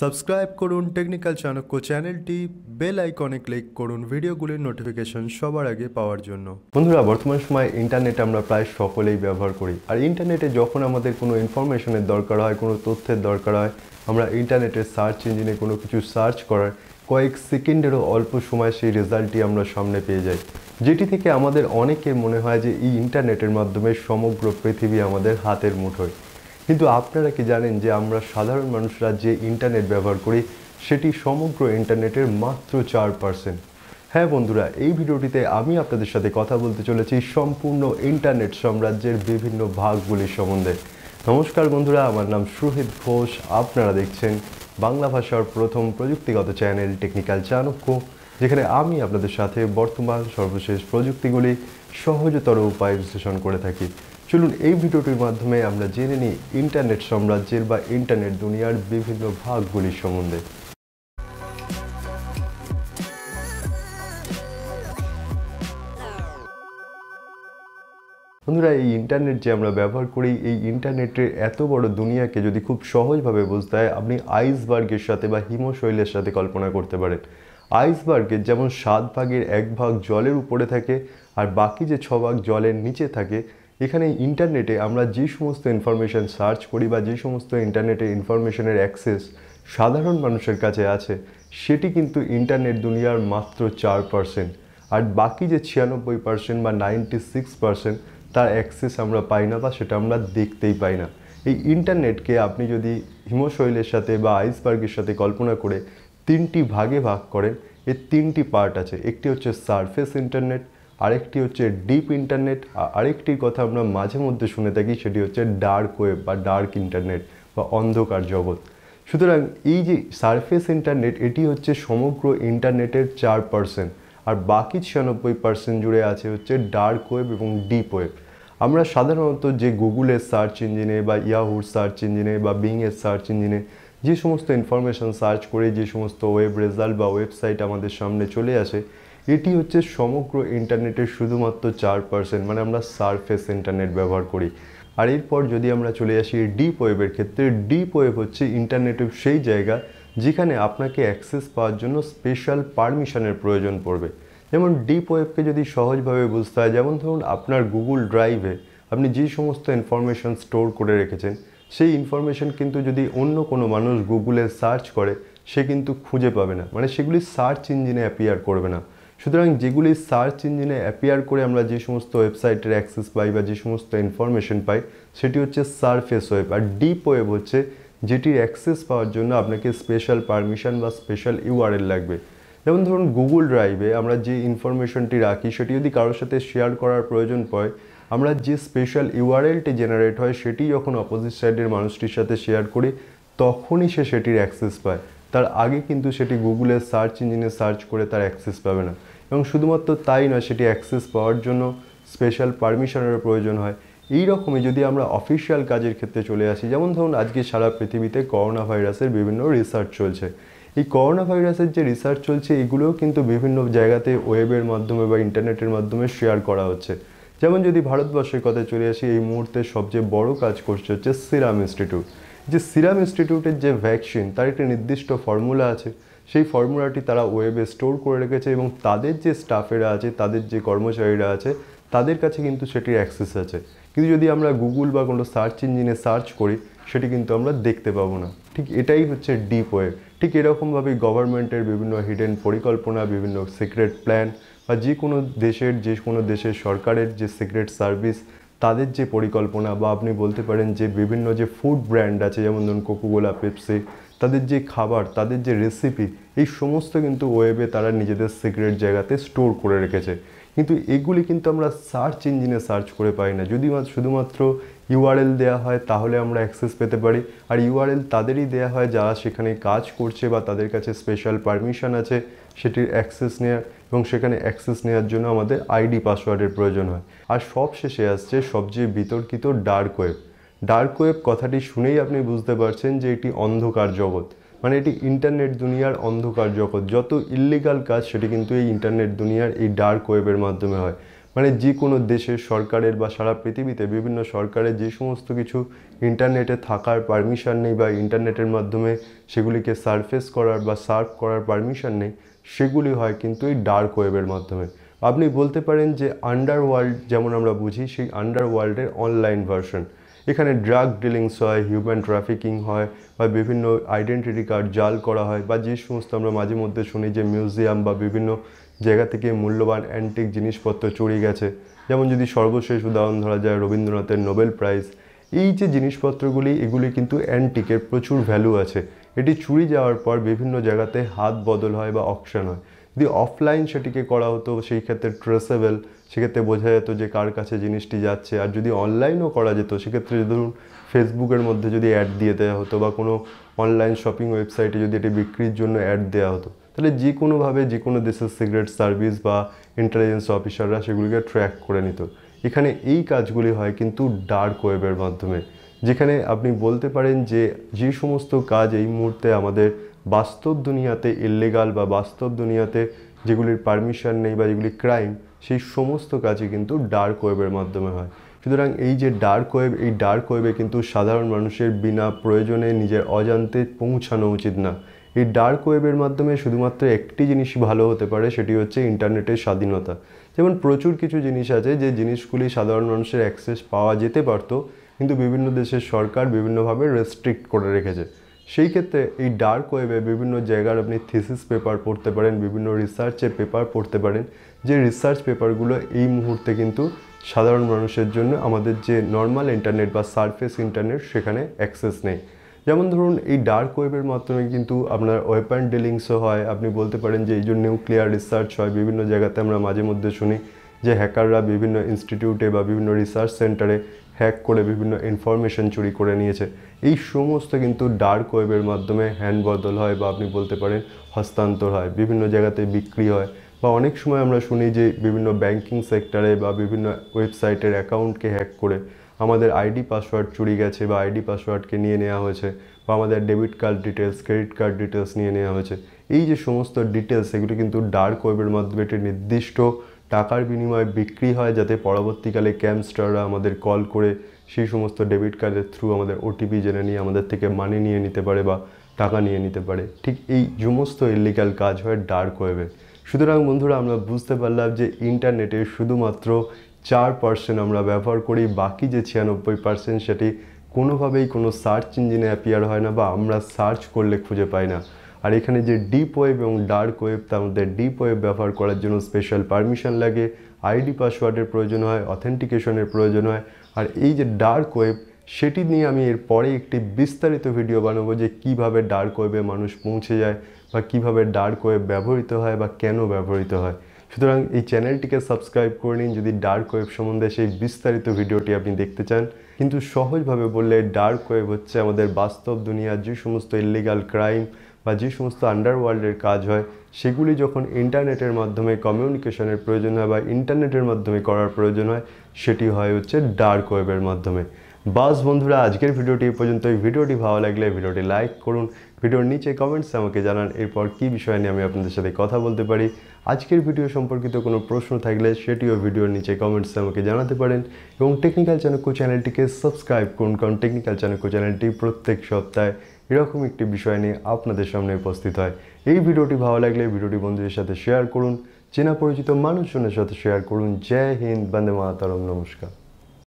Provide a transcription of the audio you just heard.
subscribe করুন technical Chanakya চ্যানেলটি bell আইকনে ক্লিক করুন ভিডিওগুলির নোটিফিকেশন সবার আগে পাওয়ার জন্য বন্ধুরা বর্তমান সময়ে ইন্টারনেট আমরা প্রায় সকলেই ব্যবহার করি আর ইন্টারনেটে যখন আমাদের কোনো ইনফরমেশনের দরকার হয় কোনো তথ্যের দরকার হয় আমরা ইন্টারনেটের সার্চ ইঞ্জিনে কোনো কিছু সার্চ করার কয়েক সেকেন্ডেরও অল্প সময় সেই রেজাল্টটি আমরা সামনে পেয়ে যাই যেটি থেকে আমাদের অনেকের মনে হয় যে এই ইন্টারনেটের মাধ্যমে সমগ্র পৃথিবী আমাদের হাতের মুঠোয় কিন্তু আপনারা কি জানেন যে আমরা সাধারণ মানুষরা যে ইন্টারনেট ব্যবহার করি সেটি সমগ্র ইন্টারনেটের মাত্র চার পার্সেন্ট হ্যাঁ বন্ধুরা এই ভিডিওটিতে আমি আপনাদের সাথে কথা বলতে চলেছি সম্পূর্ণ ইন্টারনেট সাম্রাজ্যের বিভিন্ন ভাগগুলির সম্বন্ধে নমস্কার বন্ধুরা আমার নাম সুহিত ঘোষ আপনারা দেখছেন বাংলা ভাষার প্রথম প্রযুক্তিগত চ্যানেল টেকনিক্যাল চাণক্য যেখানে আমি আপনাদের সাথে বর্তমান সর্বশেষ প্রযুক্তিগুলি সহজতর উপায় বিশ্লেষণ করে থাকি চলুন এই ভিডিওটির মাধ্যমে আমরা জেনে নিই ইন্টারনেট সাম্রাজ্যের বা ইন্টারনেট দুনিয়ার বিভিন্ন ভাগগুলির সম্বন্ধে বন্ধুরা এই ইন্টারনেট যে আমরা ব্যবহার করি এই ইন্টারনেটের এত বড় দুনিয়াকে যদি খুব সহজভাবে বুঝতে হয় আপনি আইসবার্গের সাথে বা হিমশৈলের সাথে কল্পনা করতে পারেন আইসবার্গের যেমন সাত ভাগের এক ভাগ জলের উপরে থাকে আর বাকি যে ছ ভাগ জলের নিচে থাকে এখানে ইন্টারনেটে আমরা যে সমস্ত ইনফরমেশান সার্চ করি বা যে সমস্ত ইন্টারনেটে ইনফরমেশনের অ্যাক্সেস সাধারণ মানুষের কাছে আছে সেটি কিন্তু ইন্টারনেট দুনিয়ার মাত্র চার পার্সেন্ট আর বাকি যে ছিয়ানব্বই পার্সেন্ট বা নাইনটি সিক্স পার্সেন্ট তার অ্যাক্সেস আমরা পাই না বা সেটা আমরা দেখতেই পাই না এই ইন্টারনেটকে আপনি যদি হিমশৈলের সাথে বা আইসবার্গের সাথে কল্পনা করে তিনটি ভাগে ভাগ করেন এর তিনটি পার্ট আছে একটি হচ্ছে সারফেস ইন্টারনেট আরেকটি হচ্ছে ডিপ ইন্টারনেট আরেকটির কথা আমরা মাঝে মধ্যে শুনে থাকি সেটি হচ্ছে ডার্ক ওয়েব বা ডার্ক ইন্টারনেট বা অন্ধকার জগৎ সুতরাং এই যে সারফেস ইন্টারনেট এটি হচ্ছে সমগ্র ইন্টারনেটের চার পার্সেন্ট আর বাকি ছিয়ানব্বই পার্সেন্ট জুড়ে আছে হচ্ছে ডার্ক ওয়েব এবং ডিপ ওয়েব আমরা সাধারণত যে গুগলের সার্চ ইঞ্জিনে বা ইয়াহুর সার্চ ইঞ্জিনে বা বিংয়ের সার্চ ইঞ্জিনে যে সমস্ত ইনফরমেশান সার্চ করে যে সমস্ত ওয়েব রেজাল্ট বা ওয়েবসাইট আমাদের সামনে চলে আসে এটি হচ্ছে সমগ্র ইন্টারনেটের শুধুমাত্র চার পার্সেন্ট মানে আমরা সারফেস ইন্টারনেট ব্যবহার করি আর এরপর যদি আমরা চলে আসি ডিপ ওয়েবের ক্ষেত্রে ডিপ ওয়েব হচ্ছে ইন্টারনেটের সেই জায়গা যেখানে আপনাকে অ্যাক্সেস পাওয়ার জন্য স্পেশাল পারমিশনের প্রয়োজন পড়বে যেমন ডিপ ওয়েবকে যদি সহজভাবে বুঝতে হয় যেমন ধরুন আপনার গুগল ড্রাইভে আপনি যে সমস্ত ইনফরমেশন স্টোর করে রেখেছেন সেই ইনফরমেশন কিন্তু যদি অন্য কোনো মানুষ গুগলে সার্চ করে সে কিন্তু খুঁজে পাবে না মানে সেগুলি সার্চ ইঞ্জিনে অ্যাপিয়ার করবে না সুতরাং যেগুলি সার্চ ইঞ্জিনে অ্যাপিয়ার করে আমরা যে সমস্ত ওয়েবসাইটের অ্যাক্সেস পাই বা যে সমস্ত ইনফরমেশন পাই সেটি হচ্ছে সারফেস ওয়েব আর ডিপ ওয়েব হচ্ছে যেটির অ্যাক্সেস পাওয়ার জন্য আপনাকে স্পেশাল পারমিশন বা স্পেশাল ইউআরএল লাগবে যেমন ধরুন গুগল ড্রাইভে আমরা যে ইনফরমেশনটি রাখি সেটি যদি কারোর সাথে শেয়ার করার প্রয়োজন পড়ে আমরা যে স্পেশাল ইউআরএলটি জেনারেট হয় সেটি যখন অপোজিট সাইডের মানুষটির সাথে শেয়ার করি তখনই সে সেটির অ্যাক্সেস পায় তার আগে কিন্তু সেটি গুগলের সার্চ ইঞ্জিনে সার্চ করে তার অ্যাক্সেস পাবে না এবং শুধুমাত্র তাই নয় সেটি অ্যাক্সেস পাওয়ার জন্য স্পেশাল পারমিশনের প্রয়োজন হয় এই রকমই যদি আমরা অফিসিয়াল কাজের ক্ষেত্রে চলে আসি যেমন ধরুন আজকে সারা পৃথিবীতে করোনা ভাইরাসের বিভিন্ন রিসার্চ চলছে এই করোনা ভাইরাসের যে রিসার্চ চলছে এগুলোও কিন্তু বিভিন্ন জায়গাতে ওয়েবের মাধ্যমে বা ইন্টারনেটের মাধ্যমে শেয়ার করা হচ্ছে যেমন যদি ভারতবর্ষের কথা চলে আসি এই মুহূর্তে সবচেয়ে বড় কাজ করছে হচ্ছে সিরাম ইনস্টিটিউট যে সিরাম ইনস্টিটিউটের যে ভ্যাকসিন তার একটি নির্দিষ্ট ফর্মুলা আছে সেই ফর্মুলাটি তারা ওয়েবে স্টোর করে রেখেছে এবং তাদের যে স্টাফেরা আছে তাদের যে কর্মচারীরা আছে তাদের কাছে কিন্তু সেটির অ্যাক্সেস আছে কিন্তু যদি আমরা গুগল বা কোনো সার্চ ইঞ্জিনে সার্চ করি সেটি কিন্তু আমরা দেখতে পাবো না ঠিক এটাই হচ্ছে ডিপ ওয়েব ঠিক এরকমভাবে গভর্নমেন্টের বিভিন্ন হিডেন পরিকল্পনা বিভিন্ন সিক্রেট প্ল্যান বা যে কোনো দেশের যে কোনো দেশের সরকারের যে সিক্রেট সার্ভিস তাদের যে পরিকল্পনা বা আপনি বলতে পারেন যে বিভিন্ন যে ফুড ব্র্যান্ড আছে যেমন ধরুন কোকোগোলা পেপসি তাদের যে খাবার তাদের যে রেসিপি এই সমস্ত কিন্তু ওয়েবে তারা নিজেদের সিক্রেট জায়গাতে স্টোর করে রেখেছে কিন্তু এগুলি কিন্তু আমরা সার্চ ইঞ্জিনে সার্চ করে পাই না যদি শুধুমাত্র ইউআরএল দেওয়া হয় তাহলে আমরা অ্যাক্সেস পেতে পারি আর ইউআরএল তাদেরই দেওয়া হয় যারা সেখানে কাজ করছে বা তাদের কাছে স্পেশাল পারমিশন আছে সেটির অ্যাক্সেস নেওয়ার এবং সেখানে অ্যাক্সেস নেওয়ার জন্য আমাদের আইডি পাসওয়ার্ডের প্রয়োজন হয় আর সব শেষে আসছে সবচেয়ে বিতর্কিত ডার্ক ওয়েব ডার্ক ওয়েব কথাটি শুনেই আপনি বুঝতে পারছেন যে এটি অন্ধকার জগৎ মানে এটি ইন্টারনেট দুনিয়ার অন্ধকার জগৎ যত ইল্লিগাল কাজ সেটি কিন্তু এই ইন্টারনেট দুনিয়ার এই ডার্ক ওয়েবের মাধ্যমে হয় মানে যে কোনো দেশের সরকারের বা সারা পৃথিবীতে বিভিন্ন সরকারের যে সমস্ত কিছু ইন্টারনেটে থাকার পারমিশন নেই বা ইন্টারনেটের মাধ্যমে সেগুলিকে সারফেস করার বা সার্ভ করার পারমিশন নেই সেগুলি হয় কিন্তু এই ডার্ক ওয়েবের মাধ্যমে আপনি বলতে পারেন যে আন্ডারওয়ার্ল্ড যেমন আমরা বুঝি সেই আন্ডারওয়ার্ল্ডের অনলাইন ভার্সন এখানে ড্রাগ ডিলিংস হয় হিউম্যান ট্রাফিকিং হয় বা বিভিন্ন আইডেন্টিটি কার্ড জাল করা হয় বা যে সমস্ত আমরা মাঝে মধ্যে শুনি যে মিউজিয়াম বা বিভিন্ন জায়গা থেকে মূল্যবান অ্যান্টিক জিনিসপত্র চুরি গেছে যেমন যদি সর্বশেষ উদাহরণ ধরা যায় রবীন্দ্রনাথের নোবেল প্রাইজ এই যে জিনিসপত্রগুলি এগুলি কিন্তু অ্যান্টিকের প্রচুর ভ্যালু আছে এটি চুরি যাওয়ার পর বিভিন্ন জায়গাতে হাত বদল হয় বা অকশান হয় যদি অফলাইন সেটিকে করা হতো সেই ক্ষেত্রে ট্রেসেবেল সেক্ষেত্রে বোঝা যেত যে কার কাছে জিনিসটি যাচ্ছে আর যদি অনলাইনও করা যেত সেক্ষেত্রে ধরুন ফেসবুকের মধ্যে যদি অ্যাড দিয়ে দেওয়া হতো বা কোনো অনলাইন শপিং ওয়েবসাইটে যদি এটি বিক্রির জন্য অ্যাড দেওয়া হতো তাহলে যে কোনোভাবে যে কোনো দেশের সিক্রেট সার্ভিস বা ইন্টেলিজেন্স অফিসাররা সেগুলিকে ট্র্যাক করে নিত এখানে এই কাজগুলি হয় কিন্তু ডার্ক ওয়েবের মাধ্যমে যেখানে আপনি বলতে পারেন যে যে সমস্ত কাজ এই মুহূর্তে আমাদের বাস্তব দুনিয়াতে ইললিগাল বা বাস্তব দুনিয়াতে যেগুলির পারমিশন নেই বা যেগুলি ক্রাইম সেই সমস্ত কাজই কিন্তু ডার্ক ওয়েবের মাধ্যমে হয় সুতরাং এই যে ডার্ক ওয়েব এই ডার্ক ওয়েবে কিন্তু সাধারণ মানুষের বিনা প্রয়োজনে নিজের অজান্তে পৌঁছানো উচিত না এই ডার্ক ওয়েবের মাধ্যমে শুধুমাত্র একটি জিনিস ভালো হতে পারে সেটি হচ্ছে ইন্টারনেটের স্বাধীনতা যেমন প্রচুর কিছু জিনিস আছে যে জিনিসগুলি সাধারণ মানুষের অ্যাক্সেস পাওয়া যেতে পারতো কিন্তু বিভিন্ন দেশের সরকার বিভিন্নভাবে রেস্ট্রিক্ট করে রেখেছে সেই ক্ষেত্রে এই ডার্ক ওয়েবে বিভিন্ন জায়গার আপনি থিসিস পেপার পড়তে পারেন বিভিন্ন রিসার্চের পেপার পড়তে পারেন যে রিসার্চ পেপারগুলো এই মুহূর্তে কিন্তু সাধারণ মানুষের জন্য আমাদের যে নর্মাল ইন্টারনেট বা সারফেস ইন্টারনেট সেখানে অ্যাক্সেস নেই যেমন ধরুন এই ডার্ক ওয়েবের মাধ্যমে কিন্তু আপনার ওয়েপান ডিলিংসও হয় আপনি বলতে পারেন যে এই জন্য নিউক্লিয়ার রিসার্চ হয় বিভিন্ন জায়গাতে আমরা মাঝে মধ্যে শুনি যে হ্যাকাররা বিভিন্ন ইনস্টিটিউটে বা বিভিন্ন রিসার্চ সেন্টারে হ্যাক করে বিভিন্ন ইনফরমেশন চুরি করে নিয়েছে এই সমস্ত কিন্তু ডার্ক ওয়েবের মাধ্যমে হ্যান্ড বদল হয় বা আপনি বলতে পারেন হস্তান্তর হয় বিভিন্ন জায়গাতে বিক্রি হয় বা অনেক সময় আমরা শুনি যে বিভিন্ন ব্যাংকিং সেক্টরে বা বিভিন্ন ওয়েবসাইটের অ্যাকাউন্টকে হ্যাক করে আমাদের আইডি পাসওয়ার্ড চুরি গেছে বা আইডি পাসওয়ার্ডকে নিয়ে নেওয়া হয়েছে বা আমাদের debit card details credit card details নিয়ে নেওয়া হয়েছে এই যে সমস্ত ডিটেলস এগুলো কিন্তু ডার্ক ওয়েবের মাধ্যমে একটি নির্দিষ্ট টাকার বিনিময়ে বিক্রি হয় যাতে পরবর্তীকালে ক্যাম্পস্টাররা আমাদের কল করে সেই সমস্ত ডেবিট কার্ডের থ্রু আমাদের ওটিপি জেনে নিয়ে আমাদের থেকে মানি নিয়ে নিতে পারে বা টাকা নিয়ে নিতে পারে ঠিক এই সমস্ত ইলিগাল কাজ হয় ডার্ক ওয়েবে সুতরাং বন্ধুরা আমরা বুঝতে পারলাম যে ইন্টারনেটে শুধুমাত্র চার পার্সেন্ট আমরা ব্যবহার করি বাকি যে ছিয়ানব্বই পার্সেন্ট সেটি কোনোভাবেই কোনো সার্চ ইঞ্জিনে অ্যাপিয়ার হয় না বা আমরা সার্চ করলে খুঁজে পাই না আর এখানে যে ডিপ ওয়েব এবং ডার্ক ওয়েব তার মধ্যে ডিপ ওয়েব ব্যবহার করার জন্য স্পেশাল পারমিশন লাগে আইডি পাসওয়ার্ডের প্রয়োজন হয় অথেন্টিকেশনের প্রয়োজন হয় আর এই যে ডার্ক ওয়েব সেটি নিয়ে আমি এর পরে একটি বিস্তারিত ভিডিও বানাবো যে কিভাবে ডার্ক ওয়েবে মানুষ পৌঁছে যায় বা কিভাবে ডার্ক ওয়েব ব্যবহৃত হয় বা কেন ব্যবহৃত হয় সুতরাং এই চ্যানেলটিকে সাবস্ক্রাইব করে নিন যদি ডার্ক ওয়েব সম্বন্ধে সেই বিস্তারিত ভিডিওটি আপনি দেখতে চান কিন্তু সহজভাবে বললে ডার্ক ওয়েব হচ্ছে আমাদের বাস্তব দুনিয়ার যে সমস্ত ইলিগাল ক্রাইম বা যে সমস্ত আন্ডারওয়ার্ল্ডের কাজ হয় সেগুলি যখন ইন্টারনেটের মাধ্যমে কমিউনিকেশনের প্রয়োজন হয় বা ইন্টারনেটের মাধ্যমে করার প্রয়োজন হয় সেটি হয় হচ্ছে ডার্ক ওয়েবের মাধ্যমে বাস বন্ধুরা আজকের ভিডিওটি পর্যন্ত এই ভিডিওটি ভালো লাগলে ভিডিওটি লাইক করুন ভিডিওর নিচে কমেন্টস আমাকে জানান এরপর কি বিষয় নিয়ে আমি আপনাদের সাথে কথা বলতে পারি আজকের ভিডিও সম্পর্কিত কোনো প্রশ্ন থাকলে সেটিও ভিডিওর নিচে কমেন্টস আমাকে জানাতে পারেন এবং টেকনিক্যাল চাণক্য চ্যানেলটিকে সাবস্ক্রাইব করুন কারণ টেকনিক্যাল চাণক্য চ্যানেলটি প্রত্যেক সপ্তাহে এরকম একটি বিষয় নিয়ে আপনাদের সামনে উপস্থিত হয় এই ভিডিওটি ভালো লাগলে ভিডিওটি বন্ধুদের সাথে শেয়ার করুন চেনা পরিচিত মানুষজনের সাথে শেয়ার করুন জয় হিন্দ বন্দে মাতারম নমস্কার